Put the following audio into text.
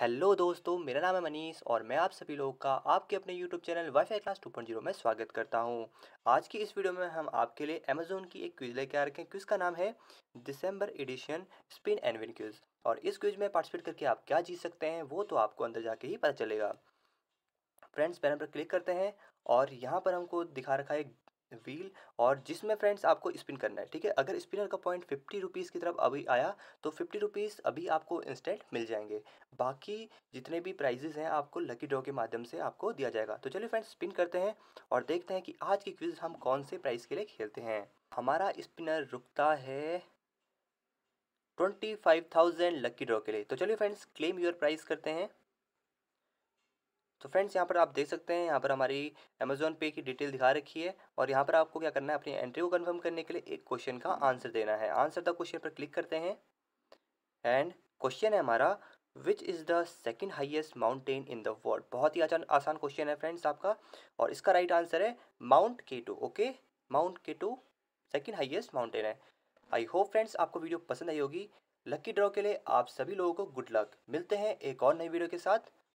hello दोस्तों मेरा नाम है मनीष और मैं आप सभी लोगों का आपके अपने यूट्यूब चैनल वाईफाई क्लास 2.0 में स्वागत करता हूं आज की इस वीडियो में हम आपके लिए अमेजोन की एक क्विज लेके आ रखें क्विज का नाम है दिसंबर edition spin and win quiz और इस क्विज में पार्टिसिपेट करके आप क्या जीत सकते हैं वो तो आपको अंदर जाके ही पता चलेगा फ्रेंड्स बैनर पर क्लिक करते हैं और यहाँ पर हमको दिखा रखा है व्हील और जिसमें फ्रेंड्स आपको स्पिन करना है ठीक है अगर स्पिनर का पॉइंट फिफ्टी रुपीज़ की तरफ अभी आया तो फिफ्टी रुपीज़ अभी आपको इंस्टेंट मिल जाएंगे बाकी जितने भी प्राइजेज़ हैं आपको लकी ड्रॉ के माध्यम से आपको दिया जाएगा तो चलिए फ्रेंड्स स्पिन करते हैं और देखते हैं कि आज की क्विज़ हम कौन से प्राइज़ के लिए खेलते हैं हमारा स्पिनर रुकता है twenty five thousand lucky draw के लिए तो चलिए फ्रेंड्स क्लेम योर प्राइस करते हैं तो फ्रेंड्स यहाँ पर आप देख सकते हैं यहाँ पर हमारी अमेजोन पे की डिटेल दिखा रखी है और यहाँ पर आपको क्या करना है अपनी एंट्री को कन्फर्म करने के लिए एक क्वेश्चन का आंसर देना है आंसर द क्वेश्चन पर क्लिक करते हैं एंड क्वेश्चन है हमारा which is the second highest mountain in the world बहुत ही आसान आसान क्वेश्चन है फ्रेंड्स आपका और इसका राइट आंसर है mount K two okay mount K two second highest mountain है आई होप फ्रेंड्स आपको वीडियो पसंद आई होगी लकी ड्रॉ के लिए आप सभी लोगों को गुड लक मिलते हैं एक और नई वीडियो के साथ